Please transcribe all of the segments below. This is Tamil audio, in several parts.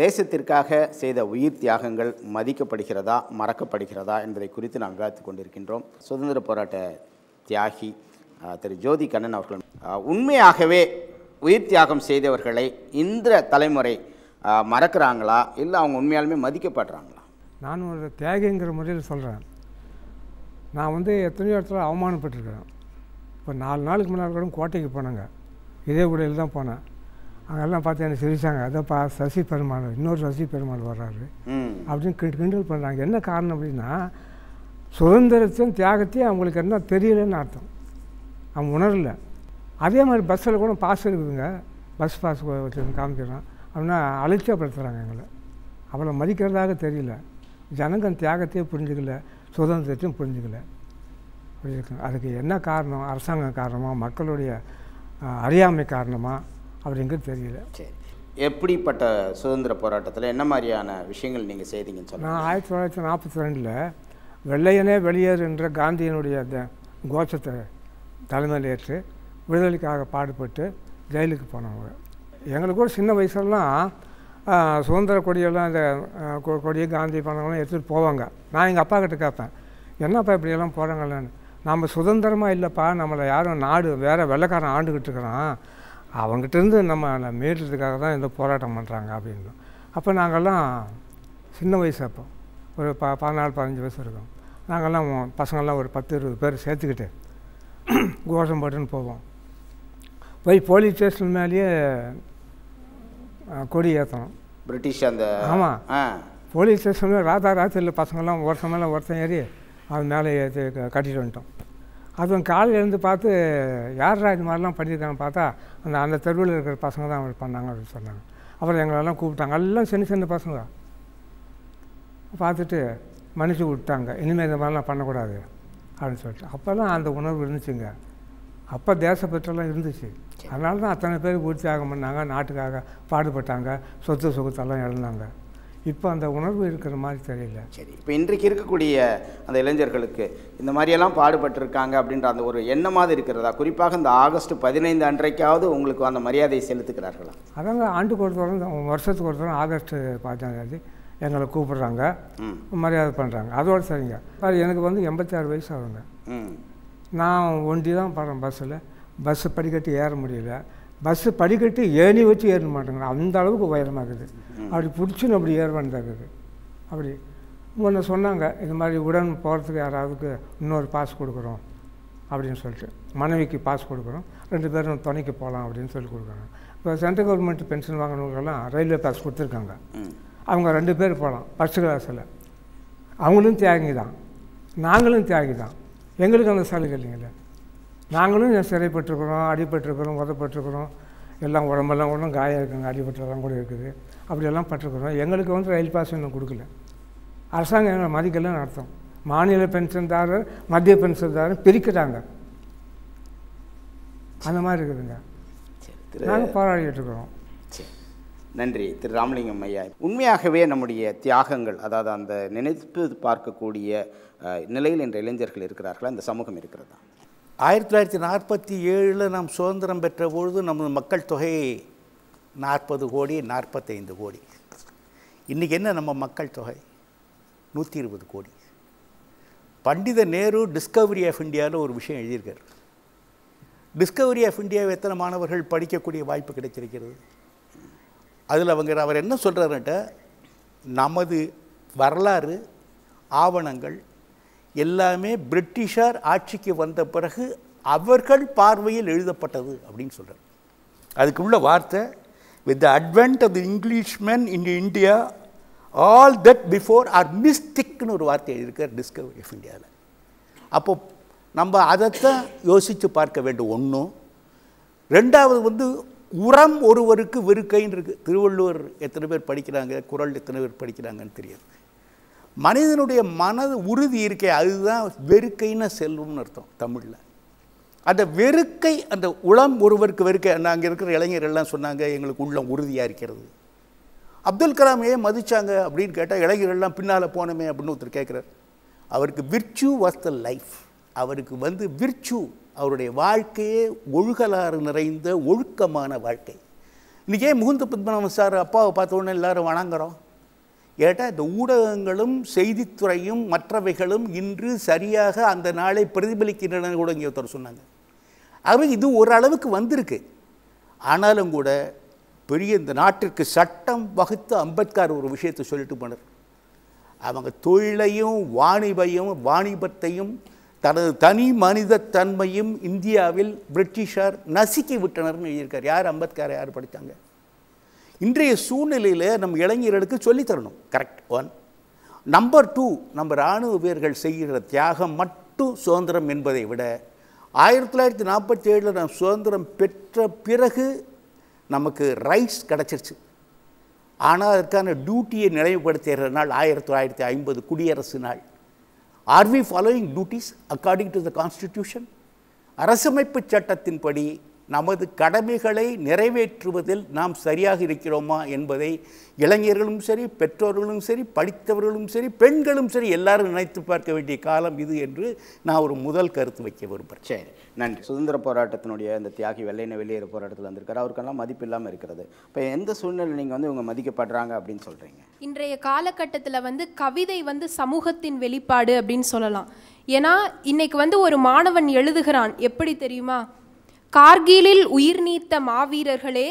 தேசத்திற்காக செய்த உயிர் தியாகங்கள் மதிக்கப்படுகிறதா மறக்கப்படுகிறதா என்பதை குறித்து நாம் விவாதித்துக் கொண்டிருக்கின்றோம் சுதந்திர போராட்ட தியாகி திரு ஜோதி கண்ணன் அவர்கள் உண்மையாகவே உயிர் தியாகம் செய்தவர்களை இந்த தலைமுறை மறக்கிறாங்களா இல்லை அவங்க உண்மையாலுமே மதிக்கப்படுறாங்களா நான் ஒரு தியாகிங்கிற முறையில் சொல்கிறேன் நான் வந்து எத்தனையோ இடத்துல அவமானப்பட்டிருக்கிறேன் இப்போ நாலு நாளுக்கு முன்னாடி கூட கோட்டைக்கு போனேங்க இதே உடையில் தான் போனேன் அதெல்லாம் பார்த்து என்ன சிரிச்சாங்க அதை பா சசி பெருமாள் இன்னொரு சசி பெருமாள் வர்றாரு அப்படின்னு கிண்டல் பண்ணுறாங்க என்ன காரணம் அப்படின்னா சுதந்திரத்தையும் தியாகத்தையும் அவங்களுக்கு என்ன தெரியலன்னு அர்த்தம் அவங்க உணரல அதே மாதிரி பஸ்ஸில் கூட பாஸ் இருக்குதுங்க பஸ் பாஸ் வச்சுருந்து காமிக்கிறோம் அப்படின்னா அலட்சியப்படுத்துகிறாங்க எங்களை அவ்வளோ மதிக்கிறதாக தெரியல ஜனங்கள் தியாகத்தையும் புரிஞ்சுக்கல சுதந்திரத்தையும் புரிஞ்சுக்கல அதுக்கு என்ன காரணம் அரசாங்கம் காரணமாக மக்களுடைய அறியாமை காரணமாக அப்படிங்கிறது தெரியல சரி எப்படிப்பட்ட சுதந்திர போராட்டத்தில் என்ன மாதிரியான விஷயங்கள் நீங்கள் செய்தீங்கன்னு சொல்லி நான் ஆயிரத்தி தொள்ளாயிரத்தி நாற்பத்தி ரெண்டில் வெள்ளையனே வெளியேறு என்ற காந்தியினுடைய அந்த கோஷத்தை தலைமையில் ஏற்று விடுதலைக்காக பாடுபட்டு ஜெயிலுக்கு போனவங்க எங்களுக்கு ஒரு சின்ன வயசுலாம் சுதந்திர கொடியெல்லாம் இந்த கொடியை காந்தி பணங்கள்லாம் எடுத்துகிட்டு போவாங்க நான் எங்கள் அப்பா கிட்ட கேட்பேன் என்னப்பா இப்படியெல்லாம் போகிறாங்கல்லான்னு நம்ம சுதந்திரமாக இல்லைப்பா நம்மளை யாரும் நாடு வேறு வெள்ளைக்காரன் ஆண்டுக்கிட்டு இருக்கிறான் அவங்ககிட்டருந்து நம்ம மீறதுக்காக தான் இந்த போராட்டம் பண்ணுறாங்க அப்படின்னு அப்போ நாங்கள்லாம் சின்ன வயசு அப்போ ஒரு ப பதினாலு பதினஞ்சு வயசு இருக்கும் நாங்கள்லாம் பசங்கள்லாம் ஒரு பத்து இருபது பேர் சேர்த்துக்கிட்டு கோஷம் போட்டுன்னு போவோம் போய் போலீஸ் ஸ்டேஷன் மேலேயே கொடி ஏற்றணும் பிரிட்டிஷ் அந்த ஆமாம் போலீஸ் ஸ்டேஷனில் ராத்தா ராத்திரியில் பசங்கள்லாம் ஒருத்தன் மேலே ஒருத்தன் ஏறி அது மேலே ஏற்றி கட்டிட்டு வந்துட்டோம் அதுவும் காலையில் எழுந்து பார்த்து யாரா இது மாதிரிலாம் பண்ணியிருக்காங்கன்னு பார்த்தா அந்த அந்த தெருவில் இருக்கிற பசங்க தான் அவர் பண்ணாங்க அப்படின்னு சொன்னாங்க அப்புறம் எங்களெல்லாம் கூப்பிட்டாங்க எல்லாம் சின்ன சின்ன பசங்க பார்த்துட்டு மன்னிச்சு விட்டாங்க இனிமேல் இந்த மாதிரிலாம் பண்ணக்கூடாது அப்படின்னு சொல்லிட்டு அப்போல்லாம் அந்த உணர்வு இருந்துச்சுங்க அப்போ தேசப்பற்றெல்லாம் இருந்துச்சு அதனால தான் அத்தனை பேர் பூர்த்தி ஆக பண்ணாங்க நாட்டுக்காக பாடுபட்டாங்க சொத்து சுகத்தெல்லாம் இழந்தாங்க இப்போ அந்த உணர்வு இருக்கிற மாதிரி தெரியல சரி இப்போ இன்றைக்கு இருக்கக்கூடிய அந்த இளைஞர்களுக்கு இந்த மாதிரியெல்லாம் பாடுபட்டிருக்காங்க அப்படின்ற அந்த ஒரு எண்ணமாக இருக்கிறதா குறிப்பாக இந்த ஆகஸ்ட் பதினைந்து அன்றைக்காவது உங்களுக்கு அந்த மரியாதையை செலுத்துக்கிறார்களா அதாங்க ஆண்டுக்கு ஒரு வருஷத்துக்கு ஒருத்தரும் ஆகஸ்ட் பார்த்தாங்க எங்களை கூப்பிடுறாங்க மரியாதை பண்ணுறாங்க அதோடு சரிங்க அது எனக்கு வந்து எண்பத்தாறு வயசு ஆகுங்க நான் ஒண்டி தான் பாடுறேன் பஸ்ஸில் பஸ்ஸு படிக்கட்டு ஏற முடியல பஸ்ஸு படிக்கட்டு ஏணி வச்சு ஏற மாட்டேங்கிறோம் அந்த அளவுக்கு உயரமாகுது அப்படி பிடிச்சின்னு அப்படி ஏற வேண்டியதாகுது அப்படி முன்ன சொன்னாங்க இது மாதிரி உடன் போகிறதுக்கு யாராவதுக்கு இன்னொரு பாஸ் கொடுக்குறோம் அப்படின்னு சொல்லிட்டு மனைவிக்கு பாஸ் கொடுக்குறோம் ரெண்டு பேரும் துணைக்கு போகலாம் அப்படின்னு சொல்லி கொடுக்குறாங்க இப்போ சென்ட்ரல் கவர்மெண்ட் பென்ஷன் வாங்கினவங்கெல்லாம் ரயில்வே பாஸ் கொடுத்துருக்காங்க அவங்க ரெண்டு பேர் போகலாம் ஃபஸ்ட் கிளாஸில் அவங்களும் தியாகி தான் நாங்களும் தியாகி தான் எங்களுக்கு அந்த சலுகை இல்லைங்களே நாங்களும் சிறைப்பட்டுருக்குறோம் அடிபட்டுருக்குறோம் உதப்பட்டுருக்குறோம் எல்லாம் உடம்பெல்லாம் ஒன்றும் காயம் இருக்குங்க அடிபட்டெல்லாம் கூட இருக்குது அப்படியெல்லாம் பட்டிருக்குறோம் எங்களுக்கு வந்து ரயில் பாஸ் இன்னும் கொடுக்கல அரசாங்கம் எங்களை மதிக்கலாம் அர்த்தம் மாநில பென்ஷன்தாரர் மத்திய பென்ஷன்தாரர் பிரிக்கிறாங்க அந்த மாதிரி இருக்குதுங்க நாங்கள் போராடிட்டு இருக்கிறோம் நன்றி திரு ராமலிங்கம் ஐயா உண்மையாகவே நம்முடைய தியாகங்கள் அதாவது அந்த நினைத்து பார்க்கக்கூடிய நிலையில் இன்று இளைஞர்கள் இருக்கிறார்கள் அந்த சமூகம் இருக்கிறதா ஆயிரத்தி தொள்ளாயிரத்தி நாற்பத்தி ஏழில் நாம் சுதந்திரம் பெற்ற பொழுது நமது மக்கள் தொகை நாற்பது கோடி நாற்பத்தைந்து கோடி இன்றைக்கி என்ன நம்ம மக்கள் தொகை நூற்றி இருபது கோடி பண்டித நேரு டிஸ்கவரி ஆஃப் இந்தியாவில் ஒரு விஷயம் எழுதியிருக்கார் டிஸ்கவரி ஆஃப் இந்தியாவை எத்தனை மாணவர்கள் படிக்கக்கூடிய வாய்ப்பு கிடைச்சிருக்கிறது அதில் அவங்க அவர் என்ன சொல்கிறாருன்ட்ட நமது வரலாறு ஆவணங்கள் எல்லாமே பிரிட்டிஷார் ஆட்சிக்கு வந்த பிறகு அவர்கள் பார்வையில் எழுதப்பட்டது அப்படின்னு சொல்கிறார் அதுக்குள்ள வார்த்தை with the advent of the English man in India all that before are மிஸ்டிக்னு ஒரு வார்த்தை எழுதியிருக்கார் டிஸ்கவரி ஆஃப் இந்தியாவில் அப்போ நம்ம அதைத்தான் யோசித்து பார்க்க வேண்டும் ஒன்றும் ரெண்டாவது வந்து உரம் ஒருவருக்கு வெறுக்கைன்னு இருக்குது திருவள்ளுவர் எத்தனை பேர் படிக்கிறாங்க குரல் எத்தனை பேர் படிக்கிறாங்கன்னு தெரியாது மனிதனுடைய மனது உறுதி இருக்கே அதுதான் வெறுக்கைன்னு செல்வம்னு அர்த்தம் தமிழில் அந்த வெறுக்கை அந்த உளம் ஒருவருக்கு வெறுக்கை அங்கே இருக்கிற இளைஞர்கள்லாம் சொன்னாங்க எங்களுக்கு உள்ளம் உறுதியாக இருக்கிறது அப்துல் கலாம் ஏன் மதித்தாங்க அப்படின்னு கேட்டால் இளைஞர்கள்லாம் பின்னால் போனோமே அப்படின்னு ஒருத்தர் கேட்குறார் அவருக்கு விர்ச்சு வாஸ் த லைஃப் அவருக்கு வந்து விர்ச்சு அவருடைய வாழ்க்கையே ஒழுகலாறு நிறைந்த ஒழுக்கமான வாழ்க்கை இன்றைக்கே முகுந்த பத்மநாபன் சார் அப்பாவை பார்த்தோன்னே எல்லாரும் வணங்குறோம் ஏட்டா இந்த ஊடகங்களும் செய்தித்துறையும் மற்றவைகளும் இன்று சரியாக அந்த நாளை பிரதிபலிக்கின்றன கூட இங்கே ஒருத்தர் சொன்னாங்க ஆகவே இது ஓரளவுக்கு வந்திருக்கு ஆனாலும் கூட பெரிய இந்த நாட்டிற்கு சட்டம் வகுத்து அம்பேத்கர் ஒரு விஷயத்தை சொல்லிட்டு போனார் அவங்க தொழிலையும் வாணிபையும் வாணிபத்தையும் தனது தனி மனித தன்மையும் இந்தியாவில் பிரிட்டிஷார் நசுக்கி விட்டனர்னு எழுதியிருக்கார் யார் அம்பேத்கரை யார் படித்தாங்க இன்றைய சூழ்நிலையில் நம்ம இளைஞர்களுக்கு சொல்லித்தரணும் கரெக்ட் ஒன் நம்பர் டூ நம்ம இராணுவ வீரர்கள் செய்கிற தியாகம் மட்டும் சுதந்திரம் என்பதை விட ஆயிரத்தி தொள்ளாயிரத்தி நாற்பத்தி ஏழில் நம்ம சுதந்திரம் பெற்ற பிறகு நமக்கு ரைட்ஸ் கிடச்சிருச்சு ஆனால் அதற்கான டியூட்டியை நினைவுபடுத்துகிற நாள் ஆயிரத்தி தொள்ளாயிரத்தி ஐம்பது குடியரசு நாள் are we following duties according to the constitution அரசமைப்பு சட்டத்தின்படி நமது கடமைகளை நிறைவேற்றுவதில் நாம் சரியாக இருக்கிறோமா என்பதை இளைஞர்களும் சரி பெற்றோர்களும் சரி படித்தவர்களும் சரி பெண்களும் சரி எல்லாரும் நினைத்து பார்க்க வேண்டிய காலம் இது என்று நான் ஒரு முதல் கருத்து வைக்க விரும்புகிறேன் சரி நன்றி சுதந்திர போராட்டத்தினுடைய இந்த தியாகி வெள்ளையின வெளியேறு போராட்டத்தில் வந்திருக்காரு அவருக்கெல்லாம் மதிப்பு இல்லாமல் இருக்கிறது இப்போ எந்த சூழ்நிலை நீங்கள் வந்து இவங்க மதிக்கப்படுறாங்க அப்படின்னு சொல்கிறீங்க இன்றைய காலகட்டத்தில் வந்து கவிதை வந்து சமூகத்தின் வெளிப்பாடு அப்படின்னு சொல்லலாம் ஏன்னா இன்னைக்கு வந்து ஒரு மாணவன் எழுதுகிறான் எப்படி தெரியுமா கார்கிலில் உயிர் நீத்த மாவீரர்களே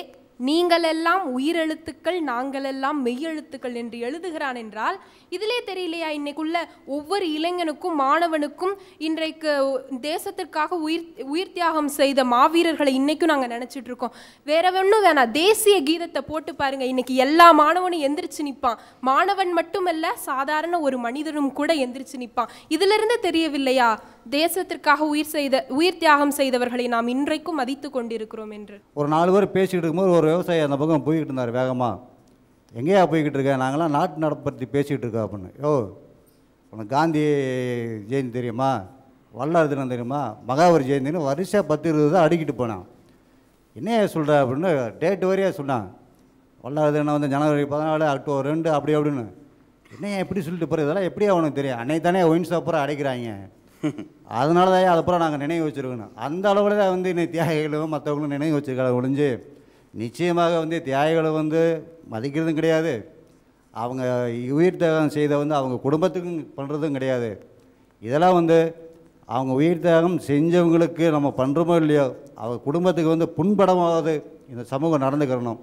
நீங்களெல்லாம் உயிரெழுத்துக்கள் நாங்களெல்லாம் மெய்யெழுத்துக்கள் என்று எழுதுகிறான் என்றால் இதிலே தெரியலையா இன்னைக்குள்ள ஒவ்வொரு இளைஞனுக்கும் மாணவனுக்கும் இன்றைக்கு தேசத்திற்காக உயிர் உயிர் தியாகம் செய்த மாவீரர்களை இன்னைக்கும் நாங்கள் நினச்சிட்டு இருக்கோம் வேற ஒன்றும் வேணாம் தேசிய கீதத்தை போட்டு பாருங்க இன்னைக்கு எல்லா மாணவனும் எந்திரிச்சு நிற்பான் மாணவன் மட்டுமல்ல சாதாரண ஒரு மனிதனும் கூட எந்திரிச்சு நிற்பான் இதிலிருந்து தெரியவில்லையா தேசத்திற்காக உயிர் செய்த உயிர் தியாகம் செய்தவர்களை நாம் இன்றைக்கும் மதித்து கொண்டிருக்கிறோம் என்று ஒரு நாலு பேர் பேசிக்கிட்டு இருக்கும்போது ஒரு விவசாயி அந்த பக்கம் போய்கிட்டு இருந்தார் வேகமாக எங்கேயா போய்கிட்டு இருக்க நாங்களாம் நாட்டு நடப்பு பற்றி பேசிகிட்டு இருக்கோம் அப்படின்னு ஓ உனக்கு காந்தி ஜெயந்தி தெரியுமா வல்லார் தினம் தெரியுமா மகாவீர் ஜெயந்தின்னு வரிசையாக பத்து இருபது தான் அடிக்கிட்டு போனான் என்ன சொல்கிற அப்படின்னு டேட் வரையே சொன்னான் வல்லார் தினம் வந்து ஜனவரி பதினாலு அக்டோபர் ரெண்டு அப்படி அப்படின்னு என்னையா எப்படி சொல்லிட்டு போகிற இதெல்லாம் எப்படியா உனக்கு தெரியும் அன்னை தானே ஒயின் சாப்பிட்ற அடைக்கிறாங்க அதனால தான் அதுப்புறம் நாங்கள் நினைவு வச்சுருக்கணும் அந்த அளவில் தான் வந்து இன்னைக்கு தியாகிகளும் மற்றவங்களும் நினைவு வச்சுருக்கா ஒழிஞ்சு நிச்சயமாக வந்து தியாகிகளை வந்து மதிக்கிறதும் கிடையாது அவங்க உயிர் தியாகம் செய்த வந்து அவங்க குடும்பத்துக்கும் பண்ணுறதும் கிடையாது இதெல்லாம் வந்து அவங்க உயிர் தியாகம் செஞ்சவங்களுக்கு நம்ம பண்ணுறோமோ இல்லையோ அவங்க குடும்பத்துக்கு வந்து புண்படமாவது இந்த சமூகம் நடந்துக்கிறணும்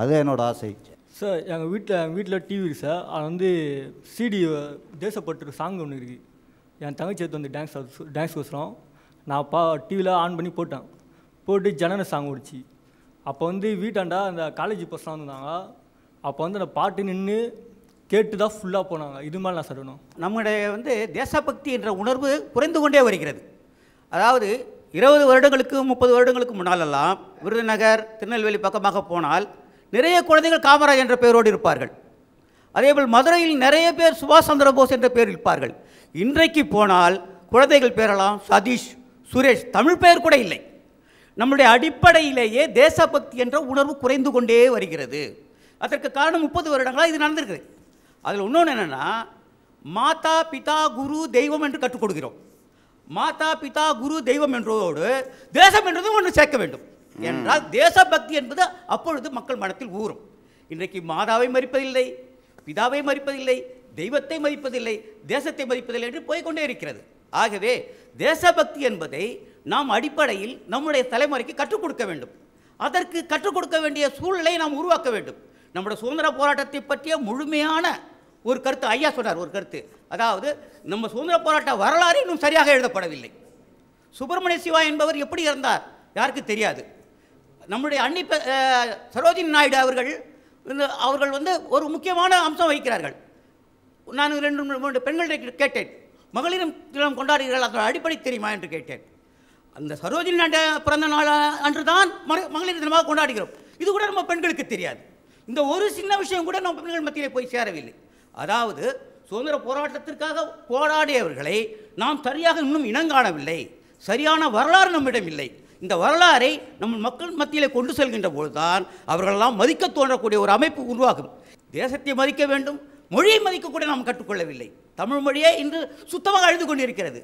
அது என்னோடய ஆசை சார் எங்கள் வீட்டில் எங்கள் வீட்டில் டிவி சார் அது வந்து சிடி தேசப்பட்டு சாங் ஒன்று இருக்குது என் தங்கச்சி எடுத்து வந்து டான்ஸ் டான்ஸ் கோசரம் நான் பா டிவியில் ஆன் பண்ணி போட்டேன் போட்டு ஜனன சாங் ஓடிச்சு அப்போ வந்து வீட்டாண்டா அந்த காலேஜ் பர்சனாக வந்திருந்தாங்க அப்போ வந்து அந்த பாட்டு நின்று கேட்டு தான் ஃபுல்லாக போனாங்க இது மாதிரி நான் சொல்லணும் நம்முடைய வந்து தேசபக்தி என்ற உணர்வு குறைந்து கொண்டே வருகிறது அதாவது இருபது வருடங்களுக்கு முப்பது வருடங்களுக்கு முன்னாலெல்லாம் விருதுநகர் திருநெல்வேலி பக்கமாக போனால் நிறைய குழந்தைகள் காமராஜ் என்ற பெயரோடு இருப்பார்கள் அதேபோல் மதுரையில் நிறைய பேர் சுபாஷ் சந்திர போஸ் என்ற பெயர் இருப்பார்கள் இன்றைக்கு போனால் குழந்தைகள் பேரெல்லாம் சதீஷ் சுரேஷ் தமிழ் பெயர் கூட இல்லை நம்முடைய அடிப்படையிலேயே தேசபக்தி என்ற உணர்வு குறைந்து கொண்டே வருகிறது அதற்கு காரணம் முப்பது வருடங்களாக இது நடந்திருக்குது அதில் இன்னொன்று என்னென்னா மாதா பிதா குரு தெய்வம் என்று கற்றுக் கொடுக்கிறோம் மாதா பிதா குரு தெய்வம் என்றதோடு தேசம் என்றதும் ஒன்று சேர்க்க வேண்டும் என்றால் தேசபக்தி என்பது அப்பொழுது மக்கள் மனத்தில் ஊறும் இன்றைக்கு மாதாவை மறிப்பதில்லை பிதாவை மறிப்பதில்லை தெய்வத்தை மதிப்பதில்லை தேசத்தை மதிப்பதில்லை என்று போய்கொண்டே இருக்கிறது ஆகவே தேசபக்தி என்பதை நாம் அடிப்படையில் நம்முடைய தலைமுறைக்கு கற்றுக் கொடுக்க வேண்டும் அதற்கு கற்றுக் கொடுக்க வேண்டிய சூழ்நிலையை நாம் உருவாக்க வேண்டும் நம்முடைய சுதந்திர போராட்டத்தை பற்றிய முழுமையான ஒரு கருத்து ஐயா சொன்னார் ஒரு கருத்து அதாவது நம்ம சுதந்திர போராட்ட வரலாறு இன்னும் சரியாக எழுதப்படவில்லை சுப்பிரமணிய சிவா என்பவர் எப்படி இருந்தார் யாருக்கு தெரியாது நம்முடைய அன்னி சரோஜினி நாயுடு அவர்கள் அவர்கள் வந்து ஒரு முக்கியமான அம்சம் வகிக்கிறார்கள் நான் ரெண்டு மூன்று பெண்களை கேட்டேன் மகளிரும் கொண்டாடுகிறார்கள் அதன் அடிப்படை தெரியுமா என்று கேட்டேன் அந்த சரோஜினி நாண்ட பிறந்த நாள் அன்று தான் மகளிர் தினமாக கொண்டாடுகிறோம் இது கூட நம்ம பெண்களுக்கு தெரியாது இந்த ஒரு சின்ன விஷயம் கூட நம்ம பெண்கள் மத்தியில் போய் சேரவில்லை அதாவது சுதந்திர போராட்டத்திற்காக போராடியவர்களை நாம் சரியாக இன்னும் இனங்காணவில்லை சரியான வரலாறு நம்மிடம் இல்லை இந்த வரலாறை நம் மக்கள் மத்தியில் கொண்டு செல்கின்ற போதுதான் அவர்களெல்லாம் மதிக்க தோன்றக்கூடிய ஒரு அமைப்பு உருவாகும் தேசத்தை மதிக்க வேண்டும் மொழியை மதிக்கக்கூட நாம் கற்றுக்கொள்ளவில்லை தமிழ் மொழியே இன்று சுத்தமாக அழுது கொண்டிருக்கிறது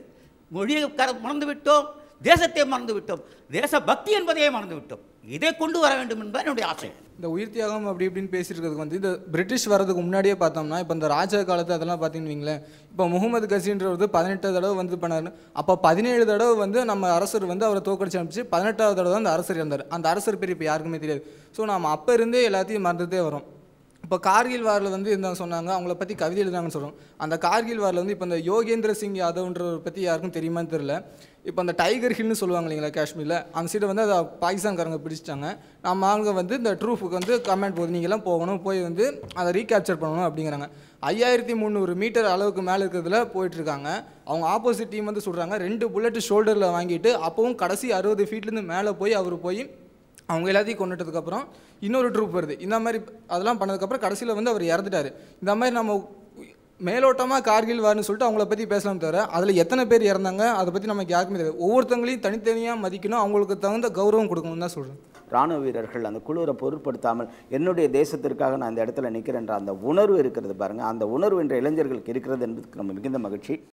மொழியை கர மறந்துவிட்டோம் தேசத்தை விட்டோம் தேச பக்தி என்பதையே மறந்து விட்டோம் இதை கொண்டு வர வேண்டும் என்பது என்னுடைய ஆசை இந்த உயிர் தியாகம் அப்படி இப்படின்னு பேசியிருக்கிறதுக்கு வந்து இந்த பிரிட்டிஷ் வரதுக்கு முன்னாடியே பார்த்தோம்னா இப்போ இந்த ராஜா காலத்து அதெல்லாம் பார்த்தீங்கன்னு வைங்களேன் இப்போ முகமது வந்து பதினெட்டு தடவை வந்து பண்ணார் அப்போ பதினேழு தடவை வந்து நம்ம அரசர் வந்து அவரை தோக்கடிச்சு அனுப்பிச்சு பதினெட்டாவது தடவை அந்த அரசர் இருந்தார் அந்த அரசர் பேர் இப்போ யாருக்குமே தெரியாது ஸோ நம்ம அப்போ இருந்தே எல்லாத்தையும் மறந்துட்டே வரோம் இப்போ கார்கில் வாரில் வந்து இருந்தாங்க சொன்னாங்க அவங்கள பற்றி கவிதை எழுதுனாங்கன்னு சொல்கிறோம் அந்த கார்கில் வாரில் வந்து இப்போ இந்த யோகேந்திர சிங் யாதவ்ன்றவர் பற்றி யாருக்கும் தெரியுமான்னு தெரில இப்போ அந்த டைகர் ஹில்னு சொல்லுவாங்க இல்லைங்களா காஷ்மீரில் அந்த சீட்டை வந்து அதை பாகிஸ்தான்காரங்க பிடிச்சிட்டாங்க நம்ம ஆளுங்க வந்து இந்த ட்ரூஃபுக்கு வந்து கமெண்ட் போகுது நீங்கள்லாம் போகணும் போய் வந்து அதை ரீகேப்சர் பண்ணணும் அப்படிங்கிறாங்க ஐயாயிரத்தி முந்நூறு மீட்டர் அளவுக்கு மேலே இருக்கிறதுல போயிட்டுருக்காங்க அவங்க ஆப்போசிட் டீம் வந்து சொல்கிறாங்க ரெண்டு புல்லெட்டு ஷோல்டரில் வாங்கிட்டு அப்போவும் கடைசி அறுபது ஃபீட்லேருந்து மேலே போய் அவர் போய் அவங்க எல்லாத்தையும் கொண்டுட்டதுக்கப்புறம் இன்னொரு ட்ரூப் வருது இந்த மாதிரி அதெல்லாம் பண்ணதுக்கப்புறம் கடைசியில் வந்து அவர் இறந்துட்டார் இந்த மாதிரி நம்ம மேலோட்டமாக கார்கில் வார்னு சொல்லிட்டு அவங்கள பற்றி பேசலாம் தவிர அதில் எத்தனை பேர் இறந்தாங்க அதை பற்றி நமக்கு யாருக்குமே தெரியாது ஒவ்வொருத்தங்களையும் தனித்தனியாக மதிக்கணும் அவங்களுக்கு தகுந்த கௌரவம் கொடுக்கணும் தான் சொல்கிறேன் இராணுவ வீரர்கள் அந்த குழுவை பொருட்படுத்தாமல் என்னுடைய தேசத்திற்காக நான் இந்த இடத்துல நிற்கிறேன்ற அந்த உணர்வு இருக்கிறது பாருங்கள் அந்த உணர்வு என்ற இளைஞர்களுக்கு இருக்கிறது என்பதுக்கு நம்ம மிகுந்த மகிழ்ச்சி